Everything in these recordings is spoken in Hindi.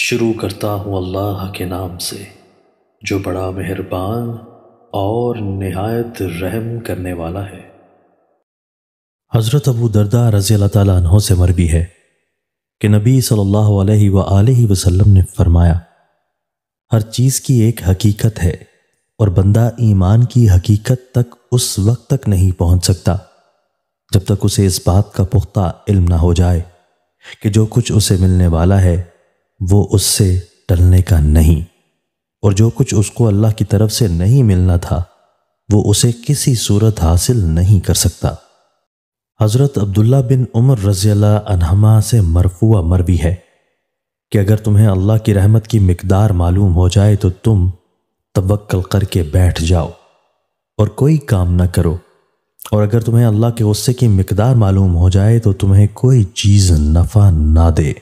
शुरू करता हूँ अल्लाह के नाम से जो बड़ा मेहरबान और नहायत रहम करने वाला है हज़रत अबू दरदा रज़ी अल्लाह तहों से मरबी है कि नबी सल्लल्लाहु अलैहि सल्ला वसल्लम ने फरमाया हर चीज़ की एक हकीकत है और बंदा ईमान की हकीकत तक उस वक्त तक नहीं पहुंच सकता जब तक उसे इस बात का पुख्ता इल्म ना हो जाए कि जो कुछ उसे मिलने वाला है वो उससे टलने का नहीं और जो कुछ उसको अल्लाह की तरफ से नहीं मिलना था वो उसे किसी सूरत हासिल नहीं कर सकता हज़रत अब्दुल्ला बिन उमर रजील्ला अनहमा से मरफुआ मरवी है कि अगर तुम्हें अल्लाह की रहमत की मकदार मालूम हो जाए तो तुम तवक्ल करके बैठ जाओ और कोई काम ना करो और अगर तुम्हें अल्लाह के गुस्से की मकदार मालूम हो जाए तो तुम्हें कोई चीज़ नफ़ा ना दे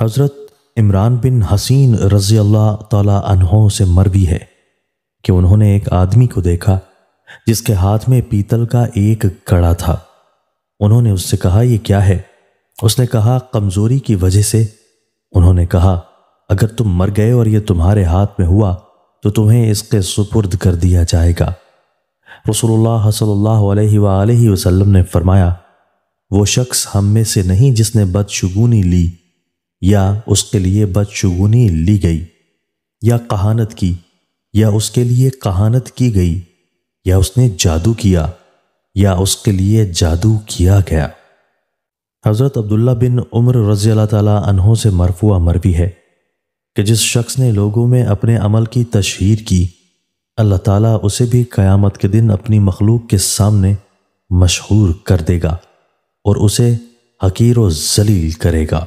हज़रत इमरान बिन हसीन रज़ी अल्लाह तहों से मरवी है कि उन्होंने एक आदमी को देखा जिसके हाथ में पीतल का एक कड़ा था उन्होंने उससे कहा यह क्या है उसने कहा कमज़ोरी की वजह से उन्होंने कहा अगर तुम मर गए और यह तुम्हारे हाथ में हुआ तो तुम्हें इसके सुपुर्द कर दिया जाएगा रसोल्ला सल्ला वसम ने फरमाया वो शख्स हम में से नहीं जिसने बदशगुनी ली या उसके लिए बदशगुनी ली गई या कहानत की या उसके लिए कहानत की गई या उसने जादू किया या उसके लिए जादू किया गया हज़रत अब्दुल्ला बिन उम्र रज़ी अल्लाह तहों से मरफुआ मरवी है कि जिस शख्स ने लोगों में अपने अमल की तशहर की अल्लाह ताला उसे भी क़यामत के दिन अपनी मखलूक के सामने मशहूर कर देगा और उसे हकीर व जलील करेगा